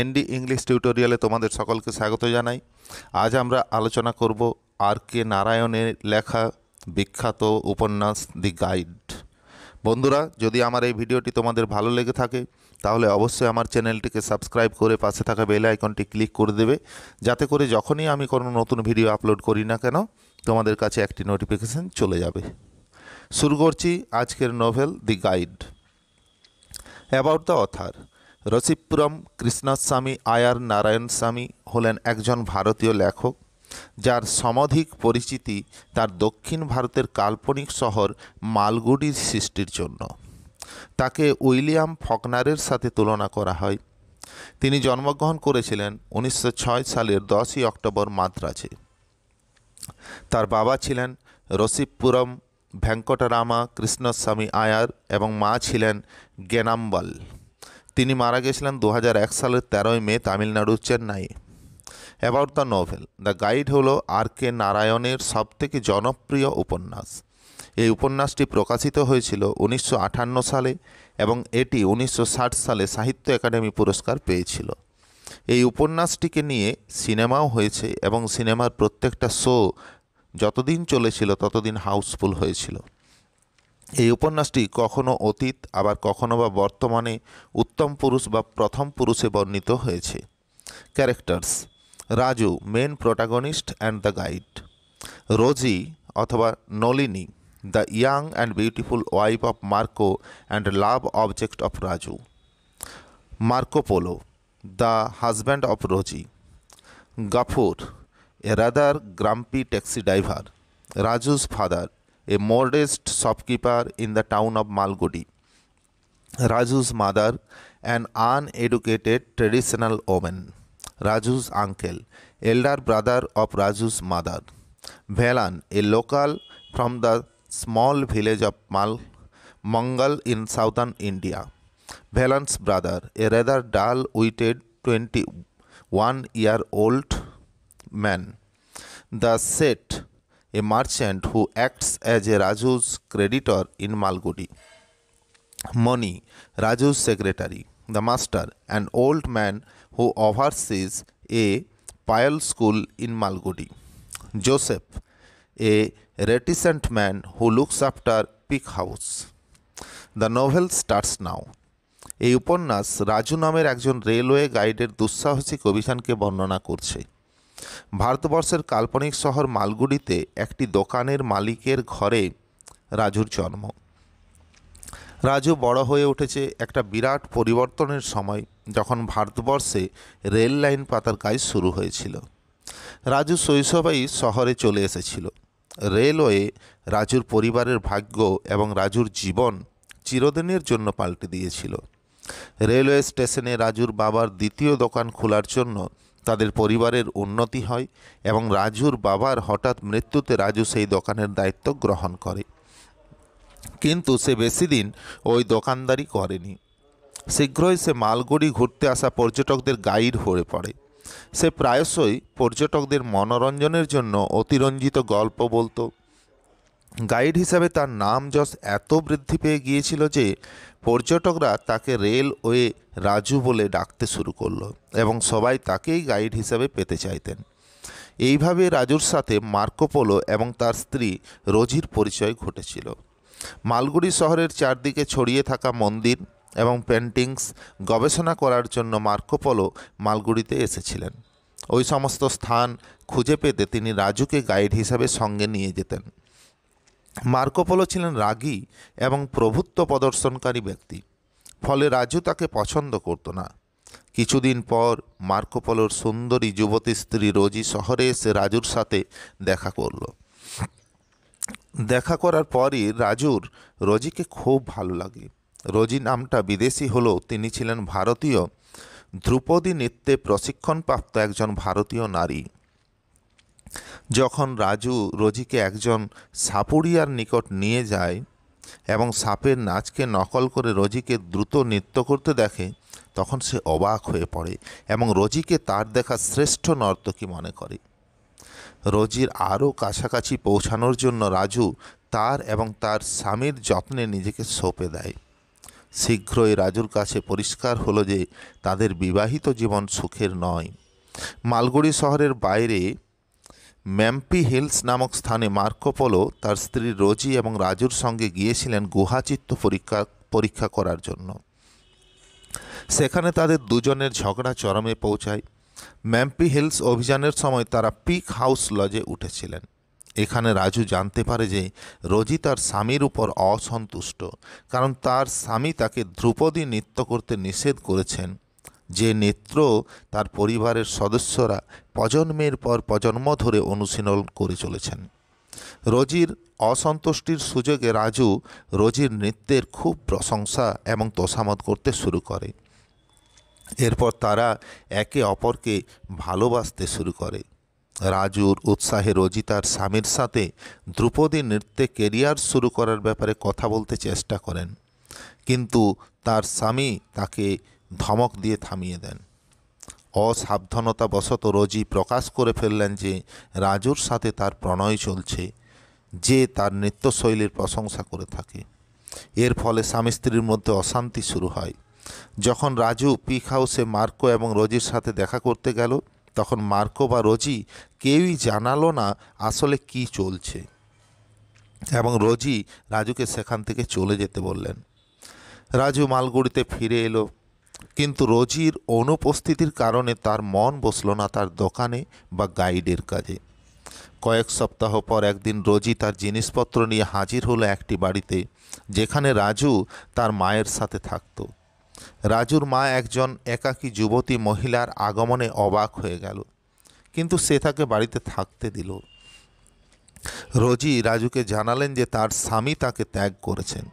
ND English টিউটোরিয়ালে তোমাদের সকলকে স্বাগত জানাই আজ আমরা আলোচনা করব আর কে নারায়ণের লেখা বিখ্যাত উপন্যাস দি গাইড বন্ধুরা যদি আমার এই ভিডিওটি তোমাদের ভালো লেগে থাকে তাহলে অবশ্যই আমার চ্যানেলটিকে সাবস্ক্রাইব করে পাশে থাকা বেল আইকনটি ক্লিক করে দেবে যাতে করে যখনই আমি কোনো নতুন ভিডিও আপলোড করি না কেন তোমাদের কাছে একটি নোটিফিকেশন চলে যাবে শুরু করছি আজকের novel The Guide about the author Rasipuram Krishnaswami Iyer Narayanaswami হলেন একজন ভারতীয় লেখক যার সমধিক পরিচিতি তার দক্ষিণ ভারতের কাল্পনিক শহর মালগুডির সৃষ্টির জন্য তাকে উইলিয়াম ফকনারের সাথে তুলনা করা হয় তিনি জন্মগ্রহণ করেছিলেন উনিশশো সালের দশই অক্টোবর মাদ্রাজে তার বাবা ছিলেন রসিপুরম ভেঙ্কটরামা কৃষ্ণস্বামী আয়ার এবং মা ছিলেন গেনাম্বাল তিনি মারা গেছিলেন দু সালের তেরোই মে তামিলনাড়ুর চেন্নাইয়ে about the novel The Guide হলো আর কে নারায়ণের সবথেকে জনপ্রিয় উপন্যাস এই উপন্যাসটি প্রকাশিত হয়েছিল উনিশশো সালে এবং এটি উনিশশো সালে সাহিত্য একাডেমি পুরস্কার পেয়েছিল এই উপন্যাসটিকে নিয়ে সিনেমাও হয়েছে এবং সিনেমার প্রত্যেকটা শো যতদিন চলেছিল ততদিন হাউসফুল হয়েছিল এই উপন্যাসটি কখনো অতীত আবার কখনো বা বর্তমানে উত্তম পুরুষ বা প্রথম পুরুষে বর্ণিত হয়েছে characters Raju main protagonist and The Guide Rosie অথবা Nalini the young and beautiful wife of Marco and love object of Raju Marco Polo the husband of Rosie Gaffur a rather grumpy taxi driver Raju's father a modest shopkeeper in the town of Malgudi. Raju's mother, an uneducated traditional woman. Raju's uncle, elder brother of Raju's mother. Velan, a local from the small village of Mal Mongol in southern India. Velan's brother, a rather dull-witted 21-year-old man. The set a merchant who acts as a Raju's creditor in Malgudi. Mani, Raju's secretary, the master, an old man who oversees a Payal school in Malgudi. Joseph, a reticent man who looks after pig house. The novel starts now এই উপন্যাস রাজু নামের একজন railway গাইডের দুঃসাহসিক অভিযানকে বর্ণনা করছে ভারতবর্ষের কাল্পনিক শহর মালগুড়িতে একটি দোকানের মালিকের ঘরে রাজুর জন্ম রাজু বড় হয়ে উঠেছে একটা বিরাট পরিবর্তনের সময় যখন ভারতবর্ষে রেল লাইন পাতার কাজ শুরু হয়েছিল রাজু শৈশবেই শহরে চলে এসেছিল রেলওয়ে রাজুর পরিবারের ভাগ্য এবং রাজুর জীবন চিরদিনের জন্য পাল্টে দিয়েছিল রেলওয়ে স্টেশনে রাজুর বাবার দ্বিতীয় দোকান খোলার জন্য তাদের পরিবারের উন্নতি হয় এবং রাজুর বাবার হঠাৎ মৃত্যুতে রাজু সেই দোকানের দায়িত্ব গ্রহণ করে কিন্তু সে বেশি দিন ওই দোকানদারি করেনি শীঘ্রই সে মালগুড়ি ঘুরতে আসা পর্যটকদের গাইড হয়ে পড়ে সে প্রায়শই পর্যটকদের মনোরঞ্জনের জন্য অতিরঞ্জিত গল্প বলতো গাইড হিসাবে তার নাম যশ এত বৃদ্ধি পেয়ে গিয়েছিল যে পর্যটকরা তাকে রেলওয়ে রাজু বলে ডাকতে শুরু করলো এবং সবাই তাকেই গাইড হিসাবে পেতে চাইতেন এইভাবে রাজুর সাথে মার্কোপোলো এবং তার স্ত্রী রোজির পরিচয় ঘটেছিল মালগুড়ি শহরের চারদিকে ছড়িয়ে থাকা মন্দির এবং পেন্টিংস গবেষণা করার জন্য মার্কোপোলো মালগুড়িতে এসেছিলেন ওই সমস্ত স্থান খুঁজে পেতে তিনি রাজুকে গাইড হিসাবে সঙ্গে নিয়ে যেতেন মার্কোপোলো ছিলেন রাগী এবং প্রভুত্ব প্রদর্শনকারী ব্যক্তি ফলে রাজু তাকে পছন্দ করত না কিছুদিন পর মার্কোপোলোর সুন্দরী যুবতী স্ত্রী রোজি শহরে এসে রাজুর সাথে দেখা করল দেখা করার পরই রাজুর রোজিকে খুব ভালো লাগে রোজি নামটা বিদেশি হলেও তিনি ছিলেন ভারতীয় ধ্রুপদী নৃত্যে প্রশিক্ষণপ্রাপ্ত একজন ভারতীয় নারী যখন রাজু রোজিকে একজন সাপুড়িয়ার নিকট নিয়ে যায় এবং সাপের নাচকে নকল করে রোজিকে দ্রুত নৃত্য করতে দেখে তখন সে অবাক হয়ে পড়ে এবং রোজিকে তার দেখা শ্রেষ্ঠ নর্তকী মনে করে রোজির আরও কাছাকাছি পৌঁছানোর জন্য রাজু তার এবং তার স্বামীর যত্নে নিজেকে সঁপে দেয় শীঘ্রই রাজুর কাছে পরিষ্কার হলো যে তাদের বিবাহিত জীবন সুখের নয় মালগুড়ি শহরের বাইরে ম্যাম্পি হিলস নামক স্থানে মার্কোপোলো তার স্ত্রী রোজি এবং রাজুর সঙ্গে গিয়েছিলেন গুহাচিত্ত পরীক্ষা পরীক্ষা করার জন্য সেখানে তাদের দুজনের ঝগড়া চরমে পৌঁছায় ম্যাম্পি হিলস অভিযানের সময় তারা পিক হাউস লজে উঠেছিলেন এখানে রাজু জানতে পারে যে রোজি তার স্বামীর উপর অসন্তুষ্ট কারণ তার স্বামী তাকে ধ্রুপদী নৃত্য করতে নিষেধ করেছেন যে নেত্র তার পরিবারের সদস্যরা প্রজন্মের পর প্রজন্ম ধরে অনুশীলন করে চলেছেন রোজির অসন্তুষ্টির সুযোগে রাজু রোজির নৃত্যের খুব প্রশংসা এবং তোষামত করতে শুরু করে এরপর তারা একে অপরকে ভালোবাসতে শুরু করে রাজুর উৎসাহে রোজি তার স্বামীর সাথে দ্রুপদী নৃত্যে কেরিয়ার শুরু করার ব্যাপারে কথা বলতে চেষ্টা করেন কিন্তু তার স্বামী তাকে ধমক দিয়ে থামিয়ে দেন অসাবধানতাবশত রোজি প্রকাশ করে ফেললেন যে রাজুর সাথে তার প্রণয় চলছে যে তার নৃত্যশৈলীর প্রশংসা করে থাকে এর ফলে স্বামী স্ত্রীর মধ্যে অশান্তি শুরু হয় যখন রাজু পিক হাউসে মার্কো এবং রোজির সাথে দেখা করতে গেল তখন মার্কো বা রোজি কেউই জানালো না আসলে কি চলছে এবং রোজি রাজুকে সেখান থেকে চলে যেতে বললেন রাজু মালগুড়িতে ফিরে এলো কিন্তু রোজির অনুপস্থিতির কারণে তার মন বসল না তার দোকানে বা গাইডের কাজে কয়েক সপ্তাহ পর একদিন রোজি তার জিনিসপত্র নিয়ে হাজির হলো একটি বাড়িতে যেখানে রাজু তার মায়ের সাথে থাকত রাজুর মা একজন একাকী যুবতী মহিলার আগমনে অবাক হয়ে গেল কিন্তু সে তাকে বাড়িতে থাকতে দিল রোজি রাজুকে জানালেন যে তার স্বামী তাকে ত্যাগ করেছেন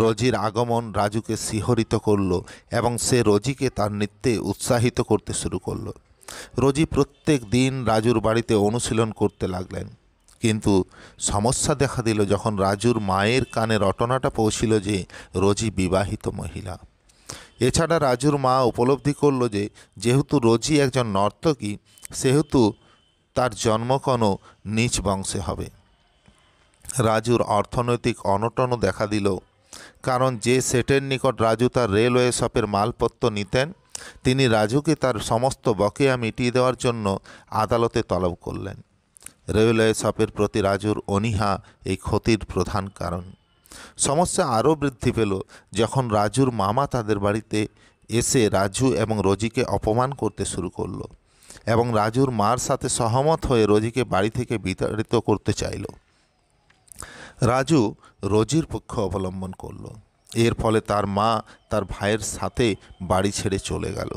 রোজির আগমন রাজুকে শিহরিত করল এবং সে রোজিকে তার নৃত্যে উৎসাহিত করতে শুরু করল রোজি প্রত্যেক দিন রাজুর বাড়িতে অনুশীলন করতে লাগলেন কিন্তু সমস্যা দেখা দিল যখন রাজুর মায়ের কানে রটনাটা পৌঁছিল যে রোজি বিবাহিত মহিলা এছাড়া রাজুর মা উপলব্ধি করল যে যেহেতু রোজি একজন নর্তকী সেহেতু তার জন্ম কোনো নিচ বংশে হবে রাজুর অর্থনৈতিক অনটনও দেখা দিল কারণ যে সেটের নিকট রাজু তার রেলওয়ে শপের মালপত্র নিতেন তিনি রাজুকে তার সমস্ত বকেয়া মিটিয়ে দেওয়ার জন্য আদালতে তলব করলেন রেলওয়ে শপের প্রতি রাজুর অনীহা এই ক্ষতির প্রধান কারণ সমস্যা আরও বৃদ্ধি পেল যখন রাজুর মামা তাদের বাড়িতে এসে রাজু এবং রোজিকে অপমান করতে শুরু করলো এবং রাজুর মার সাথে সহমত হয়ে রোজিকে বাড়ি থেকে বিতাড়িত করতে চাইল রাজু রোজির পক্ষ অবলম্বন করল এর ফলে তার মা তার ভাইয়ের সাথে বাড়ি ছেড়ে চলে গেল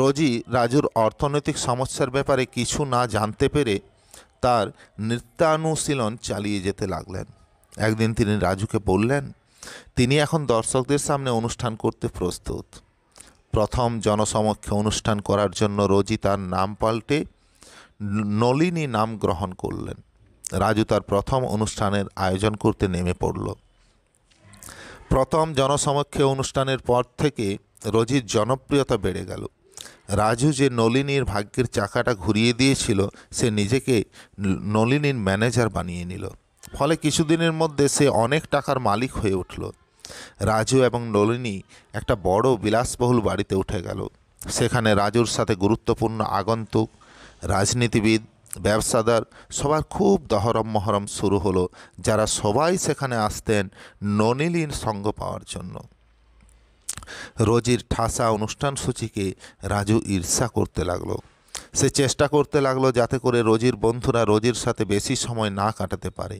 রোজি রাজুর অর্থনৈতিক সমস্যার ব্যাপারে কিছু না জানতে পেরে তার নৃত্যানুশীলন চালিয়ে যেতে লাগলেন একদিন তিনি রাজুকে বললেন তিনি এখন দর্শকদের সামনে অনুষ্ঠান করতে প্রস্তুত প্রথম জনসমক্ষে অনুষ্ঠান করার জন্য রোজি তার নাম পাল্টে নলিনী নাম গ্রহণ করলেন রাজু তার প্রথম অনুষ্ঠানের আয়োজন করতে নেমে পড়ল প্রথম জনসমক্ষে অনুষ্ঠানের পর থেকে রজির জনপ্রিয়তা বেড়ে গেল রাজু যে নলিনীর ভাগ্যের চাকাটা ঘুরিয়ে দিয়েছিল সে নিজেকে নলিনীর ম্যানেজার বানিয়ে নিল ফলে কিছুদিনের মধ্যে সে অনেক টাকার মালিক হয়ে উঠল রাজু এবং নলিনী একটা বড় বিলাসবহুল বাড়িতে উঠে গেল সেখানে রাজুর সাথে গুরুত্বপূর্ণ আগন্তুক রাজনীতিবিদ ব্যবসাদার সবার খুব দহরম মহরম শুরু হলো যারা সবাই সেখানে আসতেন ননীলীন সঙ্গ পাওয়ার জন্য রোজির ঠাসা অনুষ্ঠান সূচিকে রাজু ঈর্ষা করতে লাগলো সে চেষ্টা করতে লাগলো যাতে করে রোজির বন্ধুরা রোজির সাথে বেশি সময় না কাটাতে পারে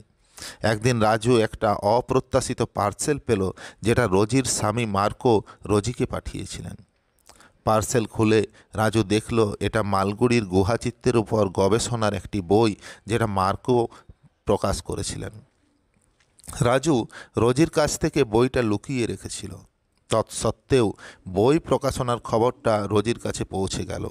একদিন রাজু একটা অপ্রত্যাশিত পার্সেল পেল যেটা রোজির স্বামী মার্কো রোজিকে পাঠিয়েছিলেন পার্সেল খুলে রাজু দেখল এটা মালগুড়ির গুহাচিত্রের উপর গবেষণার একটি বই যেটা মার্কো প্রকাশ করেছিলেন রাজু রোজির কাছ থেকে বইটা লুকিয়ে রেখেছিল তৎসত্ত্বেও বই প্রকাশনার খবরটা রোজির কাছে পৌঁছে গেল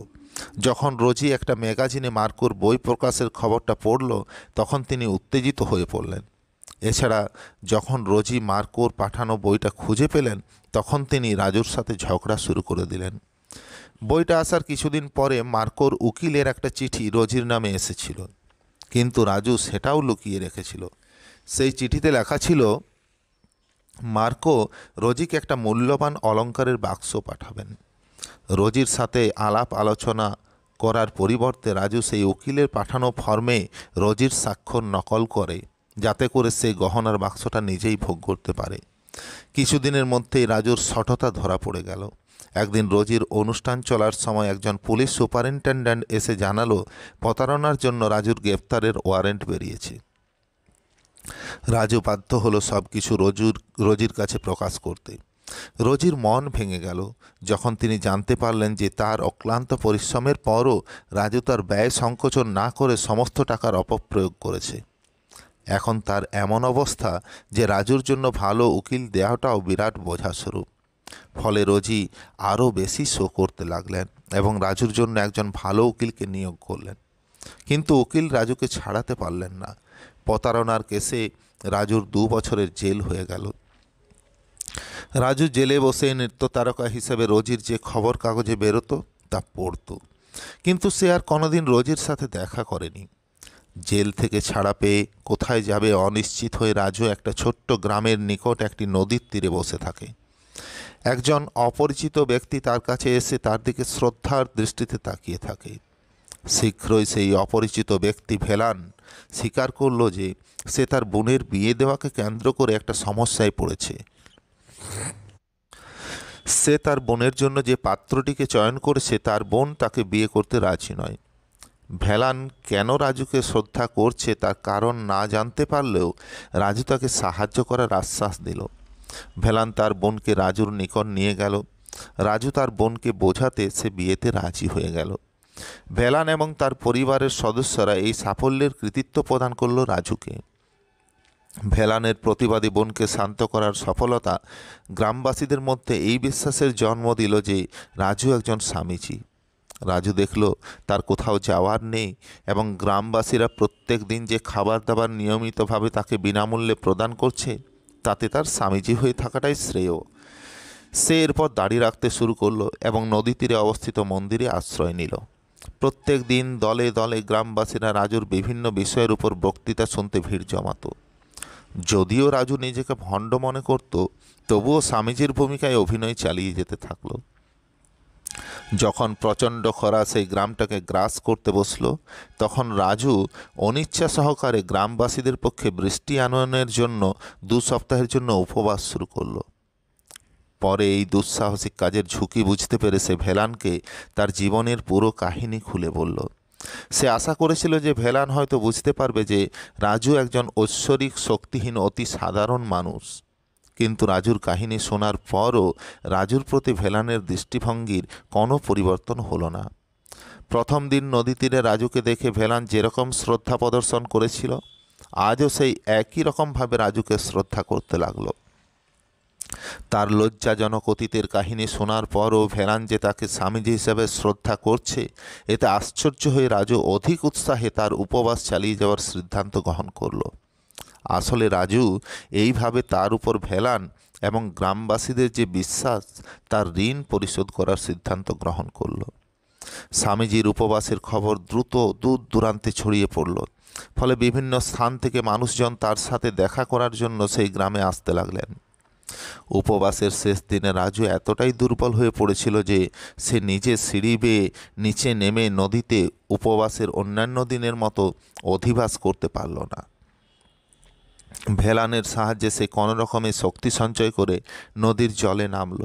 যখন রোজি একটা ম্যাগাজিনে মার্কোর বই প্রকাশের খবরটা পড়ল তখন তিনি উত্তেজিত হয়ে পড়লেন এছাড়া যখন রোজি মার্কোর পাঠানো বইটা খুঁজে পেলেন তখন তিনি রাজুর সাথে ঝগড়া শুরু করে দিলেন বইটা আসার কিছুদিন পরে মার্কোর উকিলের একটা চিঠি রোজির নামে এসেছিল কিন্তু রাজু সেটাও লুকিয়ে রেখেছিল সেই চিঠিতে লেখা ছিল মার্কো রোজিকে একটা মূল্যবান অলঙ্কারের বাক্স পাঠাবেন রোজির সাথে আলাপ আলোচনা করার পরিবর্তে রাজু সেই উকিলের পাঠানো ফর্মে রোজির স্বাক্ষর নকল করে যাতে করে সেই গহনার বাক্সটা নিজেই ভোগ করতে পারে কিছুদিনের মধ্যেই রাজুর সঠতা ধরা পড়ে গেল একদিন রোজির অনুষ্ঠান চলার সময় একজন পুলিশ সুপারিনটেন্ডেন্ট এসে জানালো প্রতারণার জন্য রাজুর গ্রেপ্তারের ওয়ারেন্ট বেরিয়েছে রাজু বাধ্য হলো সব কিছু রজুর রোজির কাছে প্রকাশ করতে রোজির মন ভেঙে গেল যখন তিনি জানতে পারলেন যে তার অক্লান্ত পরিশ্রমের পরও রাজু তার ব্যয় সংকোচন না করে সমস্ত টাকার অপপ্রয়োগ করেছে এখন তার এমন অবস্থা যে রাজুর জন্য ভালো উকিল দেওয়াটাও বিরাট বোঝাস্বরূপ ফলে রোজি আরও বেশি শো করতে লাগলেন এবং রাজুর জন্য একজন ভালো উকিলকে নিয়োগ করলেন কিন্তু উকিল রাজুকে ছাড়াতে পারলেন না প্রতারণার কেসে রাজুর দু বছরের জেল হয়ে গেল রাজু জেলে বসে নৃত্য তারকা হিসেবে রোজির যে খবর কাগজে বেরোতো তা পড়ত কিন্তু সে আর কোনোদিন রোজির সাথে দেখা করেনি জেল থেকে ছাড়া পেয়ে কোথায় যাবে অনিশ্চিত হয়ে রাজু একটা ছোট্ট গ্রামের নিকট একটি নদীর তীরে বসে থাকে একজন অপরিচিত ব্যক্তি তার কাছে এসে তার দিকে শ্রদ্ধার দৃষ্টিতে তাকিয়ে থাকে শীঘ্রই সেই অপরিচিত ব্যক্তি ভেলান স্বীকার করল যে সে তার বোনের বিয়ে দেওয়াকে কেন্দ্র করে একটা সমস্যায় পড়েছে সে তার বোনের জন্য যে পাত্রটিকে চয়ন করেছে তার বোন তাকে বিয়ে করতে রাজি নয় ভেলান কেন রাজুকে শ্রদ্ধা করছে তার কারণ না জানতে পারলেও রাজু তাকে সাহায্য করার আশ্বাস দিল ভেলান তার বোনকে রাজুর নিকট নিয়ে গেল রাজু তার বোনকে বোঝাতে সে বিয়েতে রাজি হয়ে গেল ভেলান এবং তার পরিবারের সদস্যরা এই সাফল্যের কৃতিত্ব প্রদান করল রাজুকে ভেলানের প্রতিবাদী বোনকে শান্ত করার সফলতা গ্রামবাসীদের মধ্যে এই বিশ্বাসের জন্ম দিল যে রাজু একজন স্বামীজি রাজু দেখল তার কোথাও যাওয়ার নেই এবং গ্রামবাসীরা প্রত্যেক দিন যে খাবার দাবার নিয়মিতভাবে তাকে বিনামূল্যে প্রদান করছে তাতে তার স্বামীজি হয়ে থাকাটাই শ্রেয় সে এরপর দাড়ি রাখতে শুরু করলো এবং নদী তীরে অবস্থিত মন্দিরে আশ্রয় নিল প্রত্যেক দিন দলে দলে গ্রামবাসীরা রাজুর বিভিন্ন বিষয়ের উপর বক্তৃতা শুনতে ভিড় জমাত যদিও রাজু নিজেকে ভণ্ড মনে করত তবুও স্বামীজির ভূমিকায় অভিনয় চালিয়ে যেতে থাকলো যখন প্রচণ্ড খরা সেই গ্রামটাকে গ্রাস করতে বসল তখন রাজু অনিচ্ছা সহকারে গ্রামবাসীদের পক্ষে বৃষ্টি আনয়নের জন্য দু সপ্তাহের জন্য উপবাস শুরু করল পরে এই দুঃসাহসিক কাজের ঝুঁকি বুঝতে পেরে সে ভেলানকে তার জীবনের পুরো কাহিনী খুলে বলল সে আশা করেছিল যে ভেলান হয়তো বুঝতে পারবে যে রাজু একজন ঐশ্বরিক শক্তিহীন অতি সাধারণ মানুষ কিন্তু রাজুর কাহিনী শোনার পরও রাজুর প্রতি ভেলানের দৃষ্টিভঙ্গির কোনো পরিবর্তন হলো না প্রথম দিন নদী তীরে রাজুকে দেখে ভেলান যেরকম শ্রদ্ধা প্রদর্শন করেছিল আজও সেই একই রকমভাবে রাজুকে শ্রদ্ধা করতে লাগলো তার লজ্জাজনক অতীতের কাহিনী শোনার পরও ভেলান যে তাকে স্বামীজি হিসেবে শ্রদ্ধা করছে এতে আশ্চর্য হয়ে রাজু অধিক উৎসাহে তার উপবাস চালিয়ে যাওয়ার সিদ্ধান্ত গ্রহণ করলো আসলে রাজু এইভাবে তার উপর ভেলান এবং গ্রামবাসীদের যে বিশ্বাস তার ঋণ পরিশোধ করার সিদ্ধান্ত গ্রহণ করল স্বামীজির উপবাসের খবর দ্রুত দূর দূরান্তে ছড়িয়ে পড়ল ফলে বিভিন্ন স্থান থেকে মানুষজন তার সাথে দেখা করার জন্য সেই গ্রামে আসতে লাগলেন উপবাসের শেষ দিনে রাজু এতটাই দুর্বল হয়ে পড়েছিল যে সে নিজে সিঁড়ি বেয়ে নিচে নেমে নদীতে উপবাসের অন্যান্য দিনের মতো অধিবাস করতে পারল না ভেলানের সাহায্যে সে কোনো রকমে শক্তি সঞ্চয় করে নদীর জলে নামল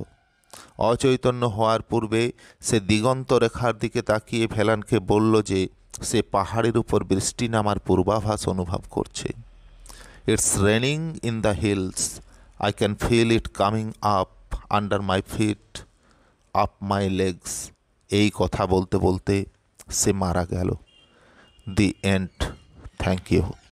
অচৈতন্য হওয়ার পূর্বে সে দিগন্ত রেখার দিকে তাকিয়ে ভেলানকে বলল যে সে পাহাড়ের উপর বৃষ্টি নামার পূর্বাভাস অনুভব করছে it's raining in the hills I can feel it coming up under my feet up my legs এই কথা বলতে বলতে সে মারা গেল দি এন্ড থ্যাংক ইউ